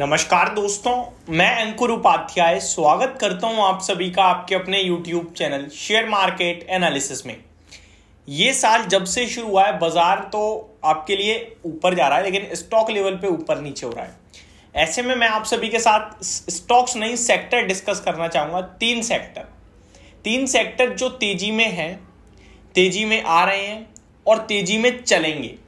नमस्कार दोस्तों मैं अंकुर उपाध्याय स्वागत करता हूं आप सभी का आपके अपने YouTube channel share market analysis में ये साल जब से शुरू हुआ है बाजार तो आपके लिए ऊपर जा रहा है लेकिन स्टॉक लेवल पे ऊपर नीचे हो रहा है ऐसे में मैं आप सभी के साथ स्टॉक्स नहीं सेक्टर डिस्कस करना चाहूँगा तीन सेक्टर तीन सेक्टर जो तेजी में हैं तेजी में आ रहे हैं और तेजी में चलेंगे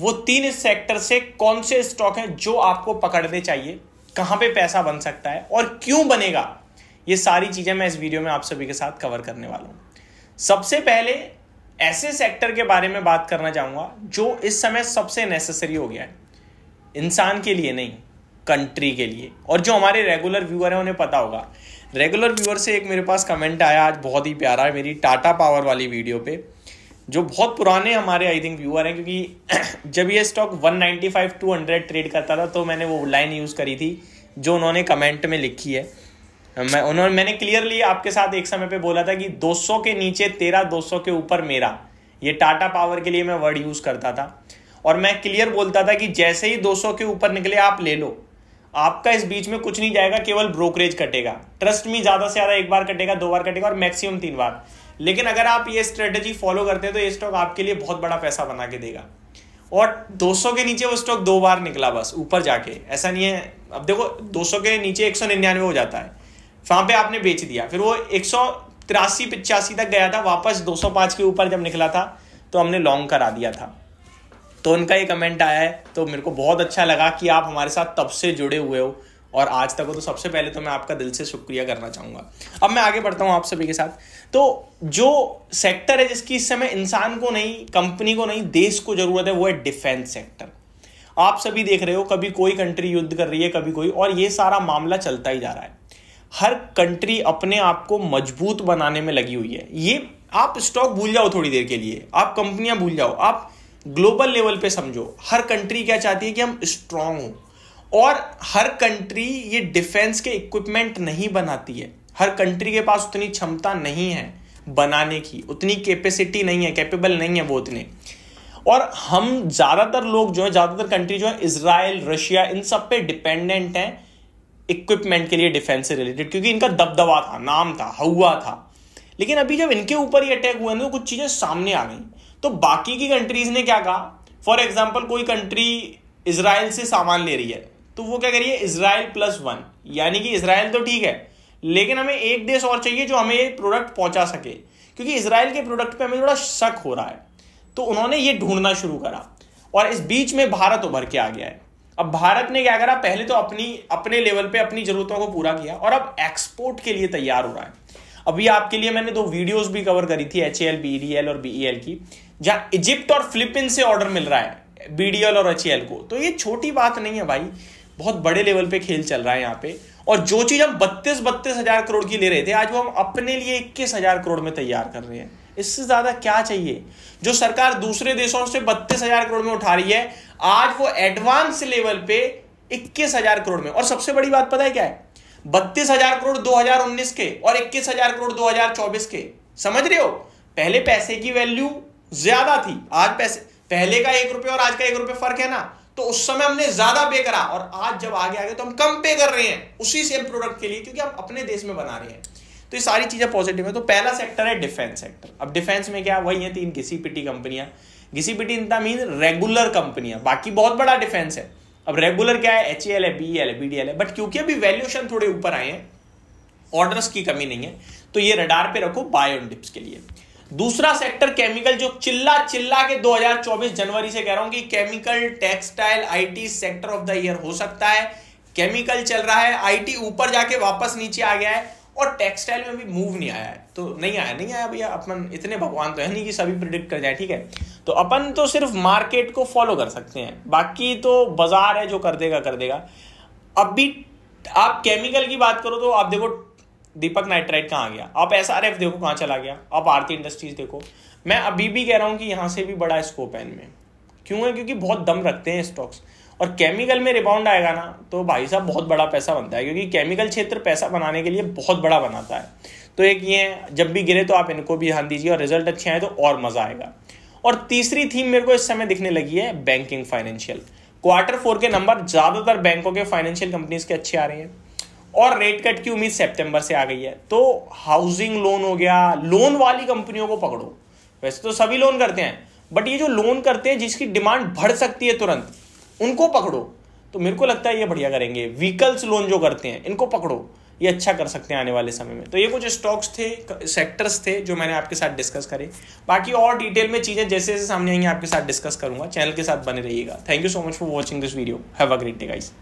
वो तीन सेक्टर से कौन से स्टॉक हैं जो आपको पकड़ने चाहिए कहां पे पैसा बन सकता है और क्यों बनेगा ये सारी चीज़ें मैं इस वीडियो में आप सभी के साथ कवर करने वाला हूं सबसे पहले ऐसे सेक्टर के बारे में बात करना चाहूंगा जो इस समय सबसे नेसेसरी हो गया है इंसान के लिए नहीं कंट्री के लिए और जो हमारे रेगुलर व्यूअर हैं उन्हें पता होगा रेगुलर व्यूअर से एक मेरे पास कमेंट आया आज बहुत ही प्यारा है मेरी टाटा पावर वाली वीडियो पे जो बहुत पुराने हमारे आई थिंक व्यूअर हैं क्योंकि जब ये स्टॉक 195 200 ट्रेड करता था तो मैंने वो लाइन यूज़ करी थी जो उन्होंने कमेंट में लिखी है मैं उन्होंने मैंने क्लियरली आपके साथ एक समय पे बोला था कि 200 के नीचे तेरा 200 के ऊपर मेरा ये टाटा पावर के लिए मैं वर्ड यूज़ करता था और मैं क्लियर बोलता था कि जैसे ही 200 के ऊपर निकले आप ले लो आपका इस बीच में कुछ नहीं जाएगा केवल ब्रोकरेज कटेगा ट्रस्ट में ज़्यादा से ज़्यादा एक बार कटेगा दो बार कटेगा और मैक्सिमम तीन बार लेकिन अगर आप ये स्ट्रेटेजी फॉलो करते हैं तो ये स्टॉक आपके लिए बहुत बड़ा पैसा बना के देगा और 200 के नीचे वो स्टॉक दो बार निकला बस ऊपर जाके ऐसा नहीं है अब देखो 200 के नीचे एक हो जाता है वहां पे आपने बेच दिया फिर वो एक सौ तिरासी पिचासी तक गया था वापस 205 के ऊपर जब निकला था तो हमने लॉन्ग करा दिया था तो उनका ये कमेंट आया है तो मेरे को बहुत अच्छा लगा कि आप हमारे साथ तब से जुड़े हुए हो और आज तक हो तो सबसे पहले तो मैं आपका दिल से शुक्रिया करना चाहूंगा अब मैं आगे बढ़ता हूँ आप सभी के साथ तो जो सेक्टर है जिसकी इस समय इंसान को नहीं कंपनी को नहीं देश को ज़रूरत है वो है डिफेंस सेक्टर आप सभी देख रहे हो कभी कोई कंट्री युद्ध कर रही है कभी कोई और ये सारा मामला चलता ही जा रहा है हर कंट्री अपने आप को मजबूत बनाने में लगी हुई है ये आप स्टॉक भूल जाओ थोड़ी देर के लिए आप कंपनियां भूल जाओ आप ग्लोबल लेवल पे समझो हर कंट्री क्या चाहती है कि हम स्ट्रांग हों और हर कंट्री ये डिफेंस के इक्विपमेंट नहीं बनाती है हर कंट्री के पास उतनी क्षमता नहीं है बनाने की उतनी कैपेसिटी नहीं है कैपेबल नहीं है वो उतने और हम ज़्यादातर लोग जो है ज़्यादातर कंट्री जो है इसराइल रशिया इन सब पे डिपेंडेंट हैं इक्विपमेंट के लिए डिफेंस से रिलेटेड क्योंकि इनका दबदबा था नाम था हवा था लेकिन अभी जब इनके ऊपर ये अटैक हुआ तो कुछ चीज़ें सामने आ गई तो बाकी की कंट्रीज ने क्या कहा फॉर एग्जाम्पल कोई कंट्री इसराइल से सामान ले रही है तो वो क्या करिए इसराइल प्लस वन यानी कि इसराइल तो ठीक है लेकिन हमें एक देश और चाहिए जो हमें ये प्रोडक्ट पहुंचा सके क्योंकि इसराइल के प्रोडक्ट पे हमें थोड़ा शक हो रहा है तो उन्होंने ये ढूंढना शुरू करा और इस बीच में भारत उभर के आ गया है अब भारत ने क्या करा पहले तो अपनी अपने लेवल पे अपनी जरूरतों को पूरा किया और अब एक्सपोर्ट के लिए तैयार हो रहा है अभी आपके लिए मैंने दो वीडियोस भी कवर करी थी H L B D L और बी एल e की जहां इजिप्ट और फिलिपिन से ऑर्डर मिल रहा है बीडीएल और एच को तो ये छोटी बात नहीं है भाई बहुत बड़े लेवल पे खेल चल रहा है यहाँ पे और जो चीज़ हम बत्तीस बत्तीस हजार करोड़ की ले रहे थे आज वो हम अपने लिए इक्कीस हजार करोड़ में तैयार कर रहे हैं इससे ज़्यादा क्या चाहिए जो सरकार दूसरे देशों से बत्तीस हजार करोड़ में उठा रही है आज वो एडवांस लेवल पे इक्कीस हजार करोड़ में और सबसे बड़ी बात पता है क्या है बत्तीस हजार करोड़ 2019 के और इक्कीस हजार करोड़ 2024 के समझ रहे हो पहले पैसे की वैल्यू ज्यादा थी आज पैसे पहले का एक रुपये और आज का एक रुपये फर्क है ना तो उस समय हमने ज्यादा पे करा और आज जब आगे आगे तो हम कम पे कर रहे हैं उसी सेम प्रोडक्ट के लिए क्योंकि हम अपने देश में बना रहे हैं तो ये सारी चीजें पॉजिटिव है तो पहला सेक्टर है डिफेंस सेक्टर अब डिफेंस में क्या वही है तीन घिसी पिटी कंपनियां घिसी पिटी इनता मीन रेगुलर कंपनियां बाकी बहुत बड़ा डिफेंस है अब रेगुलर क्या है एच एल है बी एल है बी डी एल है बट क्योंकि अभी वैल्यूएशन थोड़े ऊपर आए हैं ऑर्डर्स की कमी नहीं है तो ये रडार पे रखो बाय ऑन डिप्स के लिए दूसरा सेक्टर केमिकल जो चिल्ला चिल्ला के 2024 जनवरी से कह रहा हूं कि chemical textile IT sector of the year हो सकता है केमिकल चल रहा है आईटी ऊपर जाके वापस नीचे आ गया है और टेक्सटाइल में भी मूव नहीं आया है तो नहीं आया नहीं आया भैया अपन इतने भगवान तो है नहीं कि सभी प्रिडिक्ट कर जाए ठीक है तो अपन तो सिर्फ मार्केट को फॉलो कर सकते हैं बाकी तो बाजार है जो कर देगा कर देगा अब भी आप केमिकल की बात करो तो आप देखो दीपक नाइट्राइट कहाँ आ गया आप एस आर एफ देखो कहाँ चला गया आप आरती इंडस्ट्रीज देखो मैं अभी भी कह रहा हूँ कि यहाँ से भी बड़ा स्कोप है इनमें क्यों है क्योंकि बहुत दम रखते हैं स्टॉक्स और केमिकल में रिबाउंड आएगा ना तो भाई साहब बहुत बड़ा पैसा बनता है क्योंकि केमिकल क्षेत्र पैसा बनाने के लिए बहुत बड़ा बनाता है तो एक ये जब भी गिरे तो आप इनको भी ध्यान दीजिए और रिजल्ट अच्छे आए तो और मज़ा आएगा और तीसरी थीम मेरे को इस समय दिखने लगी है बैंकिंग फाइनेंशियल क्वार्टर फोर के नंबर ज़्यादातर बैंकों के फाइनेंशियल कंपनीज के अच्छे आ रहे हैं और रेट कट की उम्मीद सितंबर से आ गई है तो हाउसिंग लोन हो गया लोन वाली कंपनियों को पकड़ो वैसे तो सभी लोन करते हैं बट ये जो लोन करते हैं जिसकी डिमांड बढ़ सकती है तुरंत उनको पकड़ो तो मेरे को लगता है ये बढ़िया करेंगे व्हीकल्स लोन जो करते हैं इनको पकड़ो ये अच्छा कर सकते हैं आने वाले समय में तो ये कुछ स्टॉक्स थे सेक्टर्स थे जो मैंने आपके साथ डिस्कस करे बाकी और डिटेल में चीज़ें जैसे जैसे सामने आएंगी आपके साथ डिस्कस करूंगा चैनल के साथ बने रहिएगा thank you so much for watching this video have a great day guys